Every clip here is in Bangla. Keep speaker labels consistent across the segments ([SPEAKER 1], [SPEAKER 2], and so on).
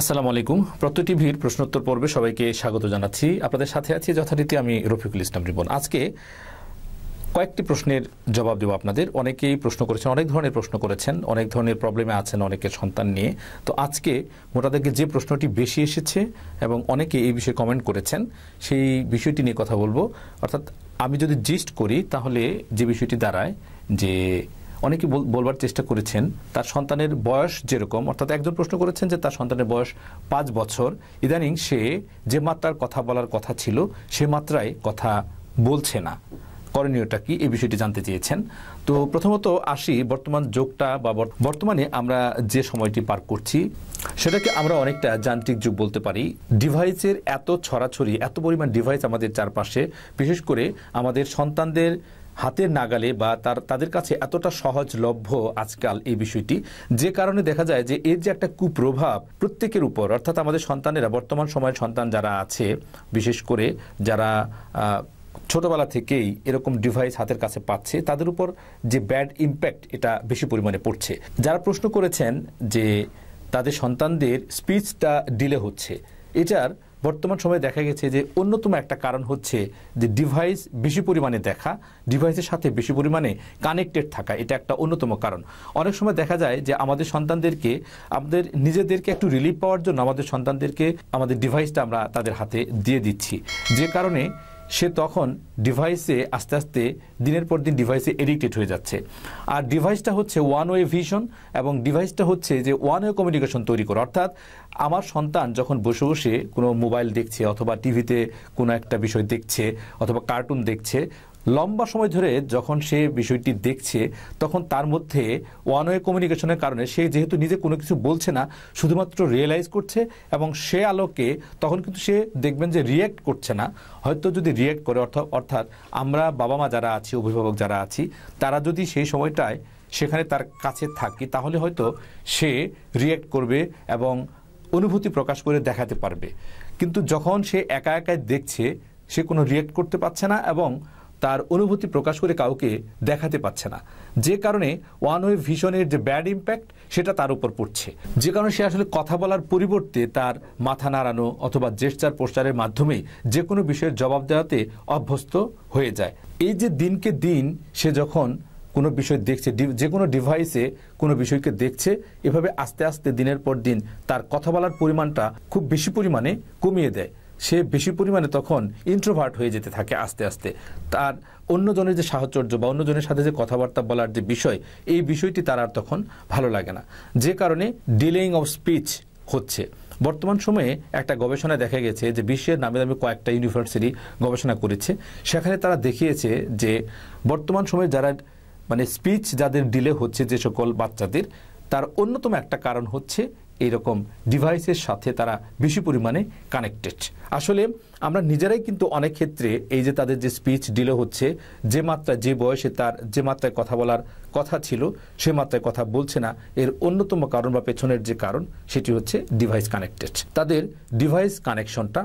[SPEAKER 1] আসসালামু আলাইকুম প্রত্যেক টিভির প্রশ্নোত্তর পর্বে সবাইকে স্বাগত জানাচ্ছি আপনাদের সাথে আছি যথারীতি আমি রফিকুল ইসলাম রিবন আজকে কয়েকটি প্রশ্নের জবাব দেবো আপনাদের অনেকেই প্রশ্ন করেছেন অনেক ধরনের প্রশ্ন করেছেন অনেক ধরনের প্রবলেমে আছেন অনেকের সন্তান নিয়ে তো আজকে মোটাদেরকে যে প্রশ্নটি বেশি এসেছে এবং অনেকে এই বিষয়ে কমেন্ট করেছেন সেই বিষয়টি নিয়ে কথা বলবো অর্থাৎ আমি যদি জিস্ট করি তাহলে যে বিষয়টি দাঁড়ায় যে অনেকে বলবার চেষ্টা করেছেন তার সন্তানের বয়স যেরকম অর্থাৎ একজন প্রশ্ন করেছেন যে তার সন্তানের বয়স পাঁচ বছর ইদানিং সে যে মাত্রার কথা বলার কথা ছিল সে মাত্রায় কথা বলছে না করণীয়টা কি এই বিষয়টি জানতে চেয়েছেন তো প্রথমত আসি বর্তমান যোগটা বা বর্তমানে আমরা যে সময়টি পার করছি সেটাকে আমরা অনেকটা যান্ত্রিক যুগ বলতে পারি ডিভাইসের এত ছড়াছড়ি এত পরিমাণ ডিভাইস আমাদের চারপাশে বিশেষ করে আমাদের সন্তানদের হাতের নাগালে বা তার তাদের কাছে এতটা সহজলভ্য আজকাল এই বিষয়টি যে কারণে দেখা যায় যে এর যে একটা কুপ্রভাব প্রত্যেকের উপর অর্থাৎ আমাদের সন্তানেরা বর্তমান সময়ের সন্তান যারা আছে বিশেষ করে যারা ছোটবেলা থেকেই এরকম ডিভাইস হাতের কাছে পাচ্ছে তাদের উপর যে ব্যাড ইম্প্যাক্ট এটা বেশি পরিমাণে পড়ছে যারা প্রশ্ন করেছেন যে তাদের সন্তানদের স্পিচটা ডিলে হচ্ছে এটার বর্তমান সময়ে দেখা গেছে যে অন্যতম একটা কারণ হচ্ছে যে ডিভাইস বেশি পরিমাণে দেখা ডিভাইসের সাথে বেশি পরিমাণে কানেক্টেড থাকা এটা একটা অন্যতম কারণ অনেক সময় দেখা যায় যে আমাদের সন্তানদেরকে আমাদের নিজেদেরকে একটু রিলিফ পাওয়ার জন্য আমাদের সন্তানদেরকে আমাদের ডিভাইসটা আমরা তাদের হাতে দিয়ে দিচ্ছি যে কারণে সে তখন ডিভাইসে আস্তে আস্তে দিনের পর দিন ডিভাইসে এডিক্টেড হয়ে যাচ্ছে আর ডিভাইসটা হচ্ছে ওয়ান ওয়ে ভিশন এবং ডিভাইসটা হচ্ছে যে ওয়ান ওয়ে কমিউনিকেশন তৈরি করে অর্থাৎ আমার সন্তান যখন বসে বসে কোনো মোবাইল দেখছে অথবা টিভিতে কোনো একটা বিষয় দেখছে অথবা কার্টুন দেখছে লম্বা সময় ধরে যখন সে বিষয়টি দেখছে তখন তার মধ্যে ওয়ান ওয়ে কমিউনিকেশনের কারণে সে যেহেতু নিজে কোনো কিছু বলছে না শুধুমাত্র রিয়েলাইজ করছে এবং সে আলোকে তখন কিন্তু সে দেখবেন যে রিয়্যাক্ট করছে না হয়তো যদি রিয়্যাক্ট করে অর্থাৎ অর্থাৎ আমরা বাবা মা যারা আছি অভিভাবক যারা আছি তারা যদি সেই সময়টায় সেখানে তার কাছে থাকি তাহলে হয়তো সে রিয়্যাক্ট করবে এবং অনুভূতি প্রকাশ করে দেখাতে পারবে কিন্তু যখন সে একা একাই দেখছে সে কোনো রিয়্যাক্ট করতে পারছে না এবং তার অনুভূতি প্রকাশ করে কাউকে দেখাতে পারছে না যে কারণে ওয়ান ওয়ে ভিশনের যে ব্যাড ইম্প্যাক্ট সেটা তার উপর পড়ছে যে কারণে সে আসলে কথা বলার পরিবর্তে তার মাথা নাড়ানো অথবা জেস্টার পোস্টারের মাধ্যমে যে কোনো বিষয়ের জবাব দেওয়াতে অভ্যস্ত হয়ে যায় এই যে দিনকে দিন সে যখন কোনো বিষয় দেখছে যে কোনো ডিভাইসে কোনো বিষয়কে দেখছে এভাবে আস্তে আস্তে দিনের পর দিন তার কথা বলার পরিমাণটা খুব বেশি পরিমাণে কমিয়ে দেয় সে বেশি পরিমাণে তখন ইন্ট্রোভার্ট হয়ে যেতে থাকে আস্তে আস্তে তার অন্যজনের যে সাহচর্য বা অন্যজনের সাথে যে কথাবার্তা বলার যে বিষয় এই বিষয়টি তার আর তখন ভালো লাগে না যে কারণে ডিলেইং অফ স্পিচ হচ্ছে বর্তমান সময়ে একটা গবেষণা দেখা গেছে যে বিশ্বের নামে দামি কয়েকটা ইউনিভার্সিটি গবেষণা করেছে সেখানে তারা দেখিয়েছে যে বর্তমান সময়ে যারা মানে স্পিচ যাদের ডিলে হচ্ছে যে সকল বাচ্চাদের তার অন্যতম একটা কারণ হচ্ছে এইরকম ডিভাইসের সাথে তারা বেশি পরিমাণে কানেক্টেড আসলে আমরা নিজেরাই কিন্তু অনেক ক্ষেত্রে এই যে তাদের যে স্পিচ ডিলে হচ্ছে যে মাত্রায় যে বয়সে তার যে মাত্রায় কথা বলার কথা ছিল সে মাত্রায় কথা বলছে না এর অন্যতম কারণ বা পেছনের যে কারণ সেটি হচ্ছে ডিভাইস কানেক্টেড তাদের ডিভাইস কানেকশনটা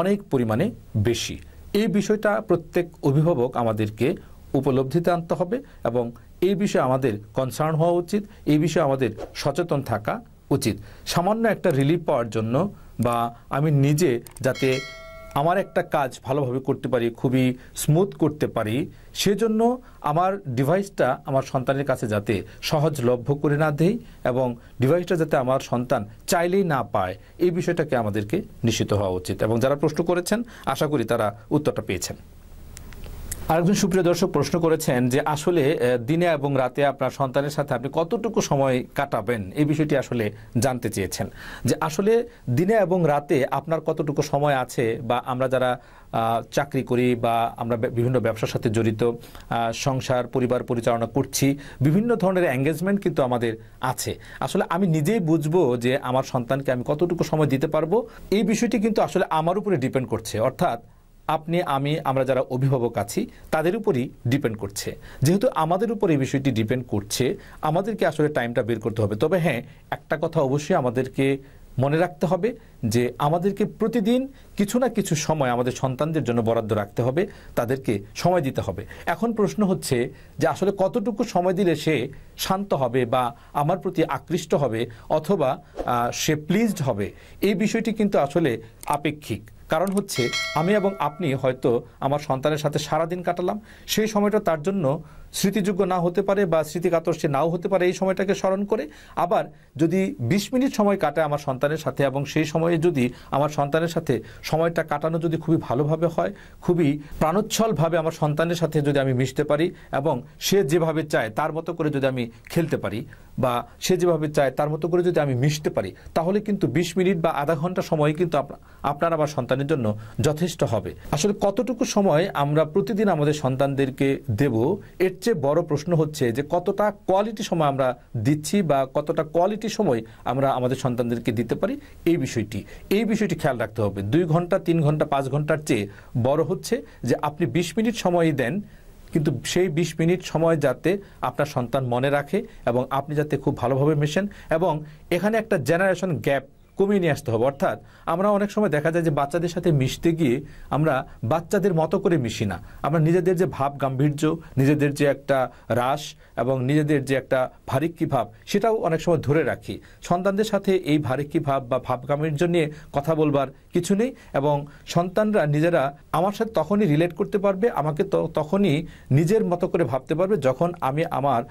[SPEAKER 1] অনেক পরিমাণে বেশি এই বিষয়টা প্রত্যেক অভিভাবক আমাদেরকে উপলব্ধিতে আনতে হবে এবং এই বিষয়ে আমাদের কনসার্ন হওয়া উচিত এই বিষয়ে আমাদের সচেতন থাকা উচিত সামান্য একটা রিলিফ পাওয়ার জন্য বা আমি নিজে যাতে আমার একটা কাজ ভালোভাবে করতে পারি খুবই স্মুথ করতে পারি সেজন্য আমার ডিভাইসটা আমার সন্তানের কাছে যাতে সহজলভ্য করে না দেই এবং ডিভাইসটা যাতে আমার সন্তান চাইলেই না পায় এই বিষয়টাকে আমাদেরকে নিশ্চিত হওয়া উচিত এবং যারা প্রশ্ন করেছেন আশা করি তারা উত্তরটা পেয়েছেন আরেকজন সুপ্রিয় দর্শক প্রশ্ন করেছেন যে আসলে দিনে এবং রাতে আপনার সন্তানের সাথে আপনি কতটুকু সময় কাটাবেন এই বিষয়টি আসলে জানতে চেয়েছেন যে আসলে দিনে এবং রাতে আপনার কতটুকু সময় আছে বা আমরা যারা চাকরি করি বা আমরা বিভিন্ন ব্যবসার সাথে জড়িত সংসার পরিবার পরিচালনা করছি বিভিন্ন ধরনের এঙ্গেজমেন্ট কিন্তু আমাদের আছে আসলে আমি নিজেই বুঝবো যে আমার সন্তানকে আমি কতটুকু সময় দিতে পারবো এই বিষয়টি কিন্তু আসলে আমার উপরে ডিপেন্ড করছে অর্থাৎ আপনি আমি আমরা যারা অভিভাবক আছি তাদের উপরই ডিপেন্ড করছে যেহেতু আমাদের উপর এই বিষয়টি ডিপেন্ড করছে আমাদেরকে আসলে টাইমটা বের করতে হবে তবে হ্যাঁ একটা কথা অবশ্যই আমাদেরকে মনে রাখতে হবে যে আমাদেরকে প্রতিদিন কিছু না কিছু সময় আমাদের সন্তানদের জন্য বরাদ্দ রাখতে হবে তাদেরকে সময় দিতে হবে এখন প্রশ্ন হচ্ছে যে আসলে কতটুকু সময় দিলে সে শান্ত হবে বা আমার প্রতি আকৃষ্ট হবে অথবা সে প্লিজড হবে এই বিষয়টি কিন্তু আসলে আপেক্ষিক কারণ হচ্ছে আমি এবং আপনি হয়তো আমার সন্তানের সাথে সারা দিন কাটালাম সেই সময়টা তার জন্য স্মৃতিযোগ্য না হতে পারে বা স্মৃতিকাতর সে নাও হতে পারে এই সময়টাকে স্মরণ করে আবার যদি ২০ মিনিট সময় কাটায় আমার সন্তানের সাথে এবং সেই সময়ে যদি আমার সন্তানের সাথে সময়টা কাটানো যদি খুবই ভালোভাবে হয় খুবই প্রাণোচ্ছলভাবে আমার সন্তানের সাথে যদি আমি মিশতে পারি এবং সে যেভাবে চায় তার মতো করে যদি আমি খেলতে পারি বা সে যেভাবে চায় তার মতো করে যদি আমি মিশতে পারি তাহলে কিন্তু ২০ মিনিট বা আধা ঘন্টা সময় কিন্তু আপনার আমার সন্তানের জন্য যথেষ্ট হবে আসলে কতটুকু সময় আমরা প্রতিদিন আমাদের সন্তানদেরকে দেব এর সবচেয়ে বড় প্রশ্ন হচ্ছে যে কতটা কোয়ালিটি সময় আমরা দিচ্ছি বা কতটা কোয়ালিটি সময় আমরা আমাদের সন্তানদেরকে দিতে পারি এই বিষয়টি এই বিষয়টি খেয়াল রাখতে হবে দুই ঘন্টা তিন ঘন্টা পাঁচ ঘন্টার চেয়ে বড় হচ্ছে যে আপনি ২০ মিনিট সময় দেন কিন্তু সেই ২০ মিনিট সময় যাতে আপনার সন্তান মনে রাখে এবং আপনি যাতে খুব ভালোভাবে মেশেন এবং এখানে একটা জেনারেশন গ্যাপ কমিয়ে নিয়ে আসতে হবে অর্থাৎ আমরা অনেক সময় দেখা যায় যে বাচ্চাদের সাথে মিশতে গিয়ে আমরা বাচ্চাদের মতো করে মিশি না আমরা নিজেদের যে ভাব গাম্ভীর্য নিজেদের যে একটা হ্রাস এবং নিজেদের যে একটা ভারিক্কি ভাব সেটাও অনেক সময় ধরে রাখি সন্তানদের সাথে এই ভারিক্কি ভাব বা ভাব গাম্ভীর্য নিয়ে কথা বলবার কিছু নেই এবং সন্তানরা নিজেরা আমার সাথে তখনই রিলেট করতে পারবে আমাকে তখনই নিজের মতো করে ভাবতে পারবে যখন আমি আমার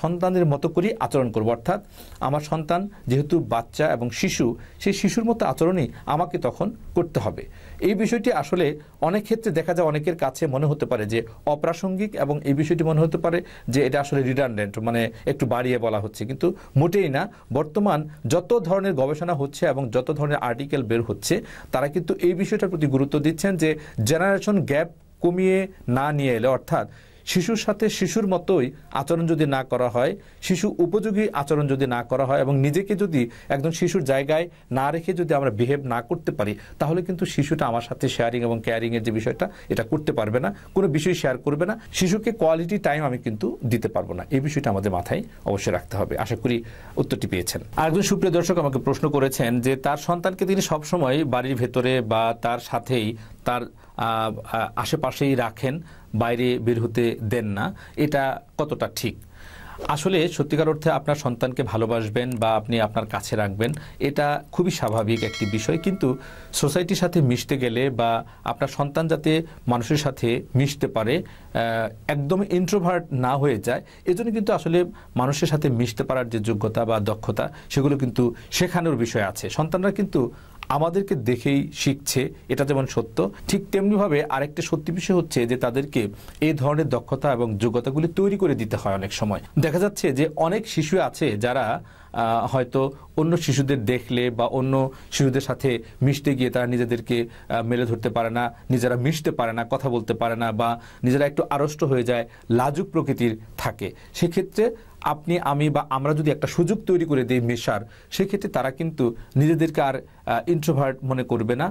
[SPEAKER 1] সন্তানের মতো করেই আচরণ করব অর্থাৎ আমার সন্তান যেহেতু বাচ্চা এবং শিশু সেই শিশুর মতো আচরণই আমাকে তখন করতে হবে এই বিষয়টি আসলে অনেক ক্ষেত্রে দেখা যায় অনেকের কাছে মনে হতে পারে যে অপ্রাসঙ্গিক এবং এই বিষয়টি মনে হতে পারে যে এটা আসলে রিডান্ডেন্ট মানে একটু বাড়িয়ে বলা হচ্ছে কিন্তু মোটেই না বর্তমান যত ধরনের গবেষণা হচ্ছে এবং যত ধরনের আর্টিকেল বের হচ্ছে তারা কিন্তু এই বিষয়টার প্রতি গুরুত্ব দিচ্ছেন যে জেনারেশন গ্যাপ কমিয়ে না নিয়ে এলে অর্থাৎ শিশুর সাথে শিশুর মতোই আচরণ যদি না করা হয় শিশু উপযোগী আচরণ যদি না করা হয় এবং নিজেকে যদি একজন শিশুর জায়গায় না রেখে যদি আমরা বিহেভ না করতে পারি তাহলে কিন্তু শিশুটা আমার সাথে শেয়ারিং এবং ক্যারিংয়ের যে বিষয়টা এটা করতে পারবে না কোনো বিষয় শেয়ার করবে না শিশুকে কোয়ালিটি টাইম আমি কিন্তু দিতে পারবো না এই বিষয়টা আমাদের মাথায় অবশ্যই রাখতে হবে আশা করি উত্তরটি পেয়েছেন আরেকজন সুপ্রিয় দর্শক আমাকে প্রশ্ন করেছেন যে তার সন্তানকে তিনি সবসময় বাড়ির ভেতরে বা তার সাথেই তার আশেপাশেই রাখেন বাইরে বের হতে দেন না এটা কতটা ঠিক আসলে সত্যিকার অর্থে আপনার সন্তানকে ভালোবাসবেন বা আপনি আপনার কাছে রাখবেন এটা খুবই স্বাভাবিক একটি বিষয় কিন্তু সোসাইটির সাথে মিশতে গেলে বা আপনার সন্তান যাতে মানুষের সাথে মিশতে পারে একদম ইন্ট্রোভার্ট না হয়ে যায় এজন্য কিন্তু আসলে মানুষের সাথে মিশতে পারার যে যোগ্যতা বা দক্ষতা সেগুলো কিন্তু শেখানোর বিষয় আছে সন্তানরা কিন্তু আমাদেরকে দেখেই শিখছে এটা যেমন সত্য ঠিক তেমনিভাবে আরেকটা সত্যি বিষয় হচ্ছে যে তাদেরকে এই ধরনের দক্ষতা এবং যোগ্যতাগুলি তৈরি করে দিতে হয় অনেক সময় দেখা যাচ্ছে যে অনেক শিশু আছে যারা হয়তো অন্য শিশুদের দেখলে বা অন্য শিশুদের সাথে মিশতে গিয়ে তারা নিজেদেরকে মেলে ধরতে পারে না নিজেরা মিশতে পারে না কথা বলতে পারে না বা নিজেরা একটু আড়ষ্ট হয়ে যায় লাজুক প্রকৃতির থাকে সেক্ষেত্রে আপনি আমি বা আমরা যদি একটা সুযোগ তৈরি করে দিই মেশার সেক্ষেত্রে তারা কিন্তু নিজেদেরকে আর ইন্ট্রোভার্ট মনে করবে না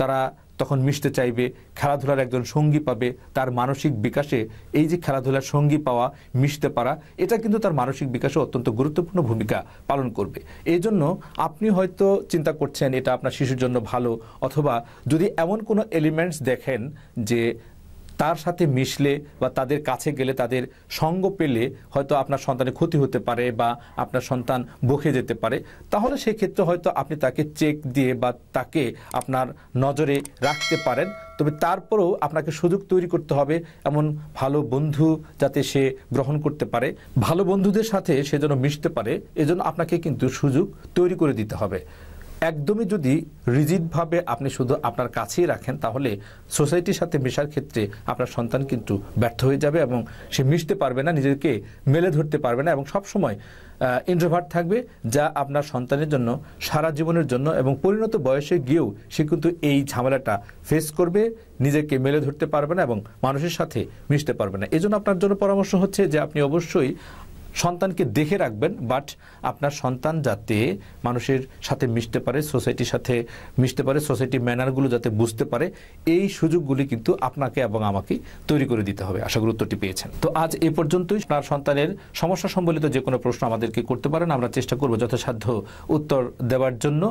[SPEAKER 1] তারা তখন মিশতে চাইবে খেলাধুলার একজন সঙ্গী পাবে তার মানসিক বিকাশে এই যে খেলাধুলার সঙ্গী পাওয়া মিশতে পারা এটা কিন্তু তার মানসিক বিকাশে অত্যন্ত গুরুত্বপূর্ণ ভূমিকা পালন করবে এই জন্য আপনি হয়তো চিন্তা করছেন এটা আপনার শিশুর জন্য ভালো অথবা যদি এমন কোনো এলিমেন্টস দেখেন যে তার সাথে মিশলে বা তাদের কাছে গেলে তাদের সঙ্গ পেলে হয়তো আপনার সন্তানের ক্ষতি হতে পারে বা আপনার সন্তান বকে যেতে পারে তাহলে সেক্ষেত্রে হয়তো আপনি তাকে চেক দিয়ে বা তাকে আপনার নজরে রাখতে পারেন তবে তারপরেও আপনাকে সুযোগ তৈরি করতে হবে এমন ভালো বন্ধু যাতে সে গ্রহণ করতে পারে ভালো বন্ধুদের সাথে সে যেন মিশতে পারে এজন্য আপনাকে কিন্তু সুযোগ তৈরি করে দিতে হবে একদমই যদি রিজিডভাবে আপনি শুধু আপনার কাছেই রাখেন তাহলে সোসাইটির সাথে মেশার ক্ষেত্রে আপনার সন্তান কিন্তু ব্যর্থ হয়ে যাবে এবং সে মিশতে পারবে না নিজেকে মেলে ধরতে পারবে না এবং সবসময় ইন্ট্রোভার্ট থাকবে যা আপনার সন্তানের জন্য সারা জীবনের জন্য এবং পরিণত বয়সে গিয়েও সে কিন্তু এই ঝামেলাটা ফেস করবে নিজেকে মেলে ধরতে পারবে না এবং মানুষের সাথে মিশতে পারবে না এজন্য আপনার জন্য পরামর্শ হচ্ছে যে আপনি অবশ্যই সন্তানকে দেখে রাখবেন বাট আপনার সন্তান যাতে মানুষের সাথে মিশতে পারে সোসাইটির সাথে মিশতে পারে সোসাইটি ম্যানারগুলো যাতে বুঝতে পারে এই সুযোগগুলি কিন্তু আপনাকে এবং আমাকে তৈরি করে দিতে হবে আশা গুরুত্বটি পেয়েছেন তো আজ এ পর্যন্তই আপনার সন্তানের সমস্যা সম্বলিত যে কোনো প্রশ্ন আমাদেরকে করতে পারেন আমরা চেষ্টা করব যথাসাধ্য উত্তর দেওয়ার জন্য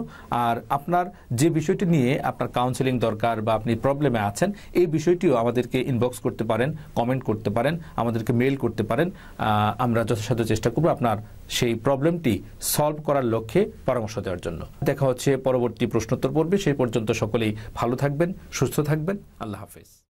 [SPEAKER 1] আর আপনার যে বিষয়টি নিয়ে আপনার কাউন্সেলিং দরকার বা আপনি প্রবলেমে আছেন এই বিষয়টিও আমাদেরকে ইনবক্স করতে পারেন কমেন্ট করতে পারেন আমাদেরকে মেল করতে পারেন আমরা যথেষ্ট সাথে চেষ্টা করব আপনার সেই প্রবলেমটি সলভ করার লক্ষ্যে পরামর্শ দেওয়ার জন্য দেখা হচ্ছে পরবর্তী প্রশ্নোত্তর পর্বে সেই পর্যন্ত সকলেই ভালো থাকবেন সুস্থ থাকবেন আল্লাহ হাফেজ